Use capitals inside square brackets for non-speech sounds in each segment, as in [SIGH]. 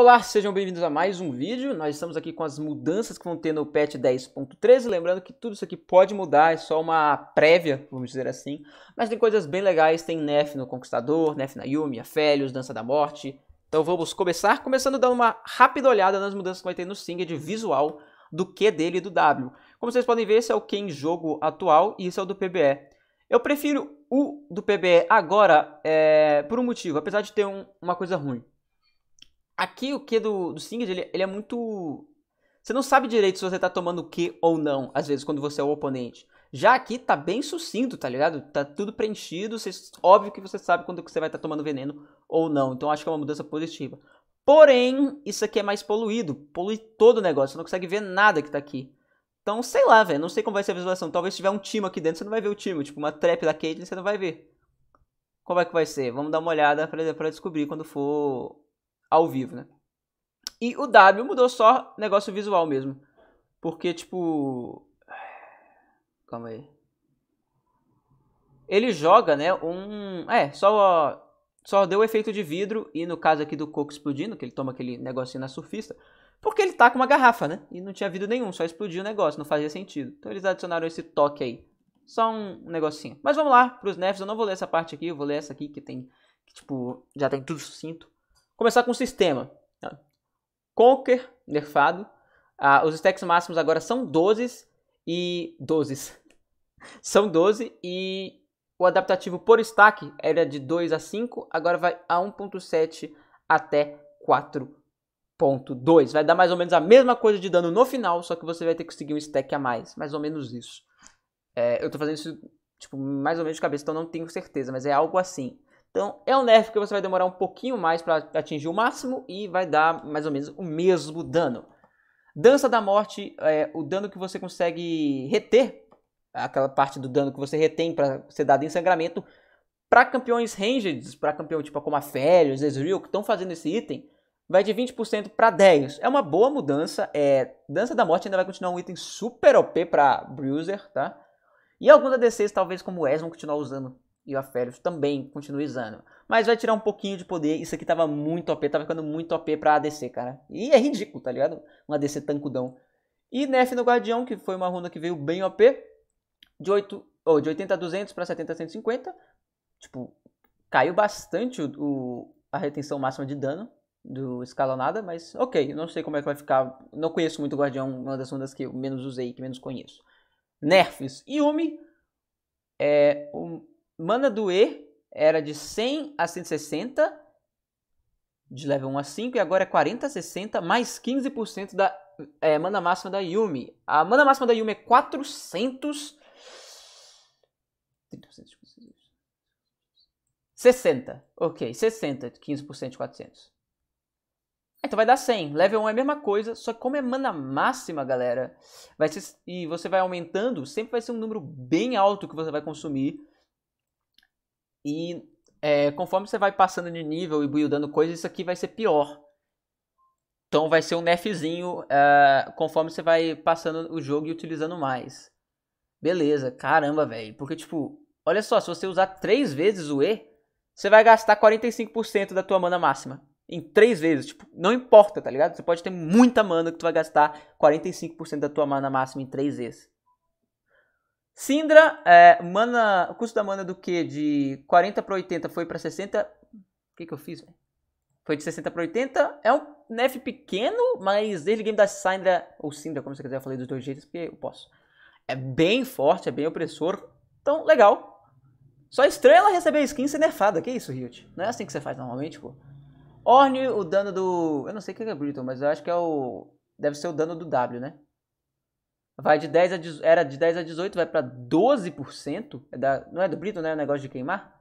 Olá, sejam bem-vindos a mais um vídeo. Nós estamos aqui com as mudanças que vão ter no patch 10.13. Lembrando que tudo isso aqui pode mudar, é só uma prévia, vamos dizer assim. Mas tem coisas bem legais, tem Nef no Conquistador, Nef na Yumi, Aphelios, Dança da Morte. Então vamos começar, começando dando uma rápida olhada nas mudanças que vai ter no Singer de visual do Q dele e do W. Como vocês podem ver, esse é o Q em jogo atual e esse é o do PBE. Eu prefiro o do PBE agora é, por um motivo, apesar de ter um, uma coisa ruim. Aqui o que do, do Singed, ele, ele é muito. Você não sabe direito se você tá tomando o que ou não, às vezes, quando você é o oponente. Já aqui tá bem sucinto, tá ligado? Tá tudo preenchido, você, óbvio que você sabe quando que você vai estar tá tomando veneno ou não. Então acho que é uma mudança positiva. Porém, isso aqui é mais poluído. Polui todo o negócio, você não consegue ver nada que tá aqui. Então, sei lá, velho, não sei como vai ser a visualização. Talvez se tiver um time aqui dentro, você não vai ver o time. Tipo, uma trap da Caitlyn, você não vai ver. Como é que vai ser? Vamos dar uma olhada pra, pra descobrir quando for ao vivo, né? E o W mudou só negócio visual mesmo. Porque, tipo. Calma aí. Ele joga, né? Um. É, só. Só deu o efeito de vidro. E no caso aqui do coco explodindo, que ele toma aquele negocinho na surfista. Porque ele tá com uma garrafa, né? E não tinha vidro nenhum, só explodiu o negócio, não fazia sentido. Então eles adicionaram esse toque aí. Só um negocinho. Mas vamos lá, pros nerfs, eu não vou ler essa parte aqui, eu vou ler essa aqui que tem. Que, tipo, já tem tudo sucinto. Começar com o sistema. Né? Conquer, nerfado. Ah, os stacks máximos agora são 12 e... 12. [LAUGHS] São 12 e o adaptativo por stack era de 2 a 5, agora vai a 1.7 até 4.2. Vai dar mais ou menos a mesma coisa de dano no final, só que você vai ter que seguir um stack a mais. Mais ou menos isso. É, eu tô fazendo isso, tipo, mais ou menos de cabeça, então não tenho certeza, mas é algo assim. Então, é um nerf que você vai demorar um pouquinho mais para atingir o máximo e vai dar mais ou menos o mesmo dano. Dança da Morte é o dano que você consegue reter, aquela parte do dano que você retém para ser dado em sangramento, para campeões ranged, para campeão tipo como a Férias, Ezreal, que estão fazendo esse item, vai de 20% para 10%. É uma boa mudança. É, Dança da Morte ainda vai continuar um item super OP para Bruiser, tá? E alguns ADCs, talvez como o Wes, vão continuar usando e o Aférios também continua usando. Mas vai tirar um pouquinho de poder. Isso aqui tava muito OP, tava ficando muito OP pra ADC, cara. E é ridículo, tá ligado? Um ADC tancudão. E Nef no Guardião, que foi uma runa que veio bem OP. De, 8, oh, de 80 a 200 pra 70 a 150. Tipo, caiu bastante o, o, a retenção máxima de dano do escalonada, mas ok, não sei como é que vai ficar. Não conheço muito o Guardião, uma das runas que eu menos usei, que menos conheço. Nerfs. Yumi é um, do E era de 100 a 160, de level 1 a 5, e agora é 40 a 60, mais 15% da é, mana máxima da Yumi. A mana máxima da Yumi é 400... 60, ok, 60, 15% de 400. Então vai dar 100. Level 1 é a mesma coisa, só que como é mana máxima, galera, vai ser, e você vai aumentando, sempre vai ser um número bem alto que você vai consumir e é, conforme você vai passando de nível e buildando coisas, isso aqui vai ser pior. Então vai ser um nerfzinho uh, conforme você vai passando o jogo e utilizando mais. Beleza, caramba, velho. Porque, tipo, olha só, se você usar três vezes o E, você vai gastar 45% da tua mana máxima. Em três vezes, tipo, não importa, tá ligado? Você pode ter muita mana que tu vai gastar 45% da tua mana máxima em três vezes. Sindra, é, mana, o custo da mana do que de 40 para 80 foi para 60. O que, que eu fiz? Foi de 60 para 80. É um nef pequeno, mas desde o game da Sindra, ou Sindra, como você quiser, eu falei dos dois jeitos, porque eu posso. É bem forte, é bem opressor. Então, legal. Só estrela ela receber skin ser nerfada. Que isso, Riot? Não é assim que você faz normalmente, pô. Orne, o dano do... Eu não sei o que é Brittle, mas eu acho que é o... Deve ser o dano do W, né? vai de 10 a era de 10 a 18, vai para 12%, é da, não é do Brito, né, o negócio de queimar?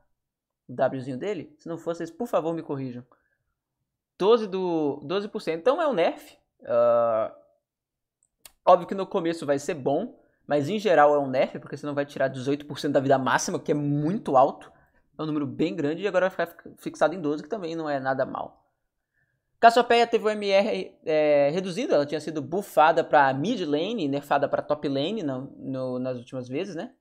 O Wzinho dele? Se não for, vocês por favor me corrijam. 12 do 12%. Então é um nerf. Uh, óbvio que no começo vai ser bom, mas em geral é um nerf, porque você não vai tirar 18% da vida máxima, que é muito alto. É um número bem grande e agora vai ficar fixado em 12, que também não é nada mal. Cassiopeia teve o MR é, reduzido, ela tinha sido bufada para mid lane, nerfada para top lane no, no, nas últimas vezes, né?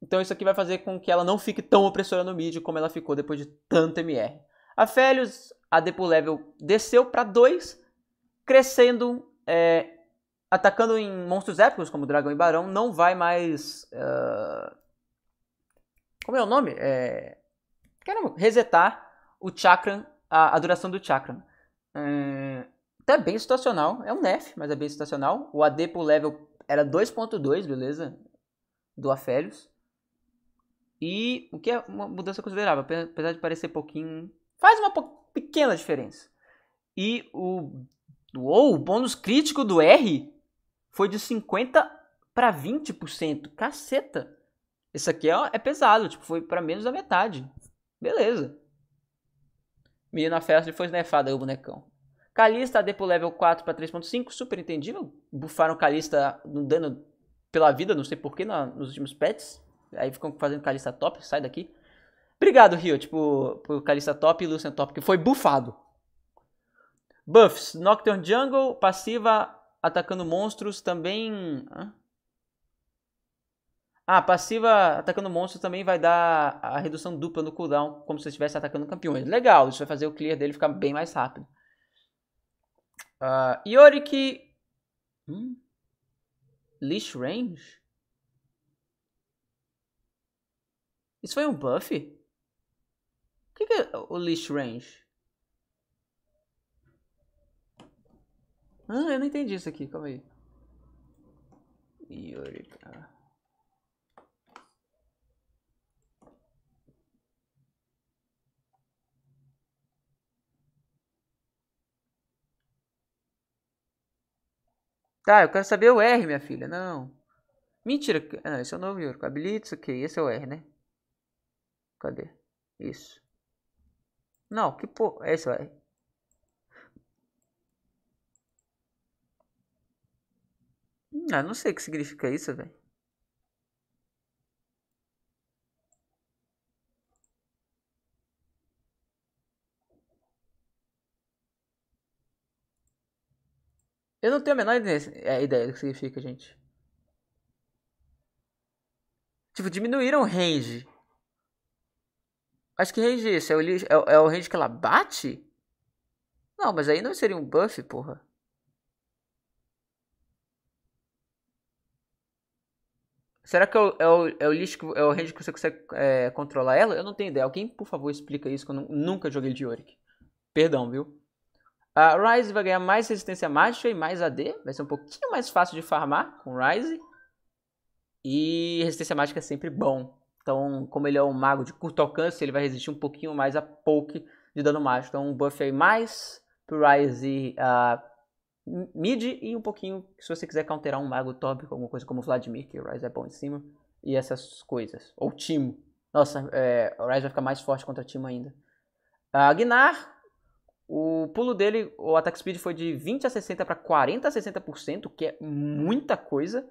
Então isso aqui vai fazer com que ela não fique tão opressora no mid como ela ficou depois de tanto MR. A Felius, a Depo Level desceu para 2, crescendo, é, atacando em monstros épicos como Dragão e Barão, não vai mais... Uh... Como é o nome? É... Quero resetar o Chakran a, a duração do chakra. é tá bem situacional, é um nef, mas é bem situacional. O AD por level era 2.2, beleza? Do Aphelios. E o que é uma mudança considerável, apesar de parecer pouquinho, faz uma pequena diferença. E o, uou, o bônus crítico do R foi de 50 para 20%. Caceta! Isso aqui é, é pesado, tipo, foi para menos da metade. Beleza. Menina Fera foi snefada o bonecão. Calista AD pro level 4 pra 3.5, super entendível. Bufaram Calista no dano pela vida, não sei porquê, nos últimos pets. Aí ficam fazendo Calista top, sai daqui. Obrigado, Rio, tipo, por Calista top e Lucian top, que foi bufado. Buffs, Nocturne Jungle, passiva, atacando monstros, também... Hã? Ah, passiva atacando monstro também vai dar a redução dupla no cooldown, como se eu estivesse atacando campeões. Legal, isso vai fazer o clear dele ficar bem mais rápido. Uh, Yorick... Hum? Leash Range? Isso foi um buff? O que, é o Leash Range? Ah, eu não entendi isso aqui, calma aí. Yorick... Ah. Tá, eu quero saber o R, minha filha. Não. Mentira. Ah, esse é o novo Yurko. isso aqui. Esse é o R, né? Cadê? Isso. Não, que porra. Esse é o R. Ah, não sei o que significa isso, velho. Eu não tenho a menor é, ideia do que significa, gente. Tipo, diminuíram o range. Acho que range é esse? É, é o, range que ela bate? Não, mas aí não seria um buff, porra. Será que é o, é o, é o lixo, que, é o range que você consegue é, controlar ela? Eu não tenho ideia. Alguém, por favor, explica isso, que eu nunca joguei de Yorick. Perdão, viu? A ah, Ryze vai ganhar mais resistência mágica e mais AD. Vai ser um pouquinho mais fácil de farmar com Ryze. E resistência mágica é sempre bom. Então, como ele é um mago de curto alcance, ele vai resistir um pouquinho mais a poke de dano mágico. Então, um buff aí mais pro Ryze uh, mid e um pouquinho se você quiser counterar um mago top, alguma coisa como Vladimir, que o Ryze é bom em cima. E essas coisas. Ou Timo. Nossa, é, o Ryze vai ficar mais forte contra Timo ainda. A ah, Gnar, o pulo dele, o attack speed foi de 20 a 60 para 40 a 60%, que é muita coisa.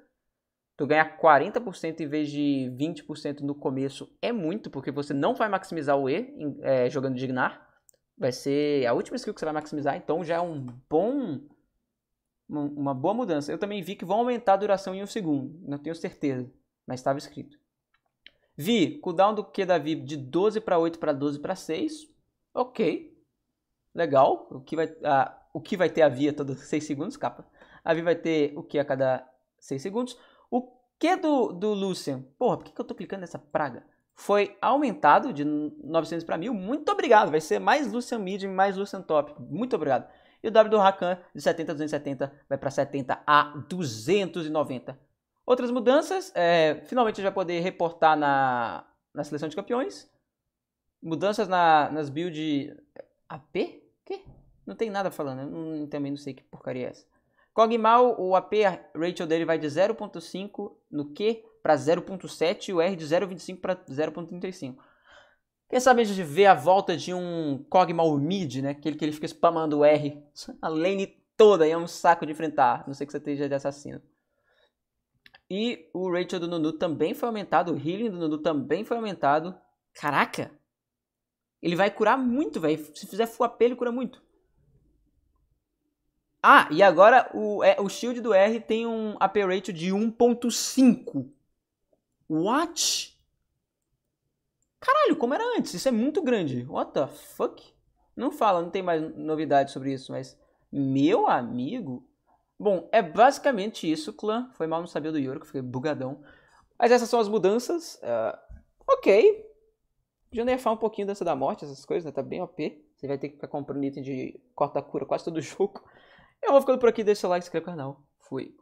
Tu ganhar 40% em vez de 20% no começo é muito, porque você não vai maximizar o E é, jogando Dignar. Vai ser a última skill que você vai maximizar, então já é um bom. Uma boa mudança. Eu também vi que vão aumentar a duração em um segundo, não tenho certeza, mas estava escrito. Vi cooldown do Q da VIP de 12 para 8 para 12 para 6. Ok, Legal. O que vai, a, o que vai ter a via todos 6 segundos, capa. A via vai ter o que a cada 6 segundos. O que do, do Lucian? Porra, por que, que eu tô clicando nessa praga? Foi aumentado de 900 para 1000. Muito obrigado. Vai ser mais Lucian Mid, mais Lucian Top. Muito obrigado. E o W do Rakan de 70 a 270 vai para 70 a 290. Outras mudanças, é, finalmente a vai poder reportar na, na seleção de campeões. Mudanças na, nas build AP? Quê? Não tem nada falando, eu não, também não sei que porcaria é essa. Cogmal, o AP ratio dele vai de 0.5 no Q para 0.7 e o R de 0.25 para 0.35. Quem sabe a gente vê a volta de um Cogmal mid, né? Aquele que ele fica spamando o R a lane toda e é um saco de enfrentar, não sei que você esteja de assassino. E o ratio do Nunu também foi aumentado, o healing do Nunu também foi aumentado. Caraca! Ele vai curar muito, velho. Se fizer full AP, ele cura muito. Ah, e agora o, é, o shield do R tem um AP rate de 1.5. What? Caralho, como era antes? Isso é muito grande. What the fuck? Não fala, não tem mais novidade sobre isso, mas... Meu amigo? Bom, é basicamente isso, clã. Foi mal não saber do Yoro, que fiquei bugadão. Mas essas são as mudanças. Uh, ok, Podia nerfar um pouquinho dança da morte, essas coisas, né? Tá bem OP. Você vai ter que ficar comprando item de corta-cura quase todo [LAUGHS] jogo. Eu vou ficando por aqui, deixa o like, se inscreve no canal. Fui.